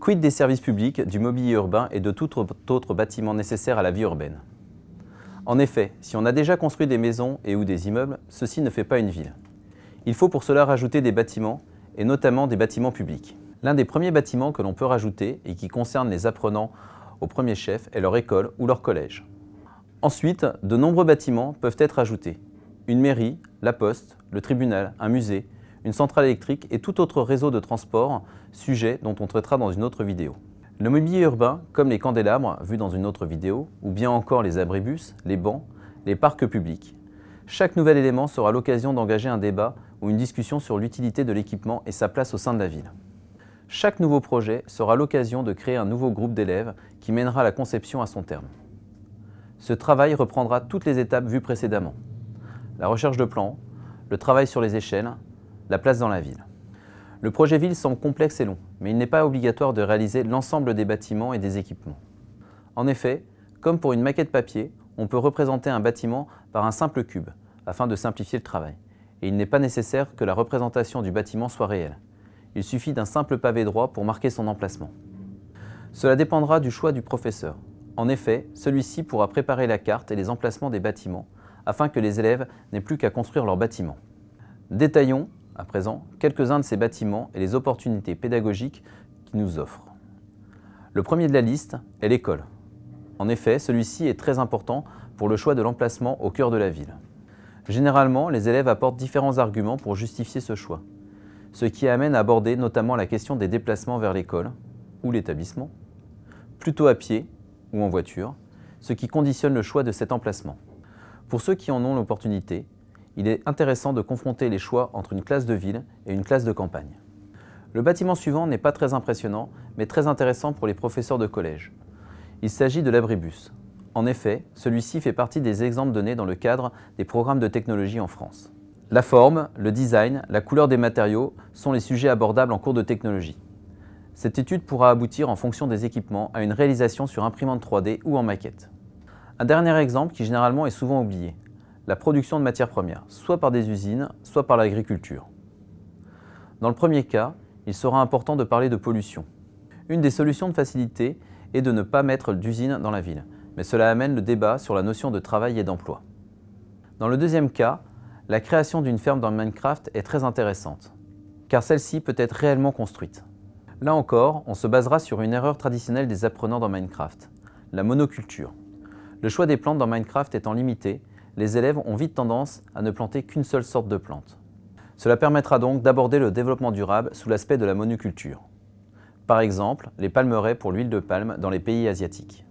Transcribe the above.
Quid des services publics, du mobilier urbain et de tout autre bâtiment nécessaire à la vie urbaine En effet, si on a déjà construit des maisons et ou des immeubles, ceci ne fait pas une ville. Il faut pour cela rajouter des bâtiments, et notamment des bâtiments publics. L'un des premiers bâtiments que l'on peut rajouter et qui concerne les apprenants au premier chef est leur école ou leur collège. Ensuite, de nombreux bâtiments peuvent être ajoutés. Une mairie, la poste, le tribunal, un musée, une centrale électrique et tout autre réseau de transport, sujet dont on traitera dans une autre vidéo. Le mobilier urbain, comme les candélabres, vus dans une autre vidéo, ou bien encore les abribus, les bancs, les parcs publics. Chaque nouvel élément sera l'occasion d'engager un débat ou une discussion sur l'utilité de l'équipement et sa place au sein de la ville. Chaque nouveau projet sera l'occasion de créer un nouveau groupe d'élèves qui mènera la conception à son terme. Ce travail reprendra toutes les étapes vues précédemment. La recherche de plans, le travail sur les échelles, la place dans la ville. Le projet ville semble complexe et long, mais il n'est pas obligatoire de réaliser l'ensemble des bâtiments et des équipements. En effet, comme pour une maquette papier, on peut représenter un bâtiment par un simple cube, afin de simplifier le travail. Et il n'est pas nécessaire que la représentation du bâtiment soit réelle. Il suffit d'un simple pavé droit pour marquer son emplacement. Cela dépendra du choix du professeur, en effet, celui-ci pourra préparer la carte et les emplacements des bâtiments, afin que les élèves n'aient plus qu'à construire leurs bâtiments. Détaillons, à présent, quelques-uns de ces bâtiments et les opportunités pédagogiques qu'ils nous offrent. Le premier de la liste est l'école. En effet, celui-ci est très important pour le choix de l'emplacement au cœur de la ville. Généralement, les élèves apportent différents arguments pour justifier ce choix, ce qui amène à aborder notamment la question des déplacements vers l'école ou l'établissement, plutôt à pied ou en voiture, ce qui conditionne le choix de cet emplacement. Pour ceux qui en ont l'opportunité, il est intéressant de confronter les choix entre une classe de ville et une classe de campagne. Le bâtiment suivant n'est pas très impressionnant, mais très intéressant pour les professeurs de collège. Il s'agit de l'abribus. En effet, celui-ci fait partie des exemples donnés dans le cadre des programmes de technologie en France. La forme, le design, la couleur des matériaux sont les sujets abordables en cours de technologie. Cette étude pourra aboutir en fonction des équipements à une réalisation sur imprimante 3D ou en maquette. Un dernier exemple qui généralement est souvent oublié, la production de matières premières, soit par des usines, soit par l'agriculture. Dans le premier cas, il sera important de parler de pollution. Une des solutions de facilité est de ne pas mettre d'usine dans la ville, mais cela amène le débat sur la notion de travail et d'emploi. Dans le deuxième cas, la création d'une ferme dans Minecraft est très intéressante, car celle-ci peut être réellement construite. Là encore, on se basera sur une erreur traditionnelle des apprenants dans Minecraft, la monoculture. Le choix des plantes dans Minecraft étant limité, les élèves ont vite tendance à ne planter qu'une seule sorte de plante. Cela permettra donc d'aborder le développement durable sous l'aspect de la monoculture. Par exemple, les palmeraies pour l'huile de palme dans les pays asiatiques.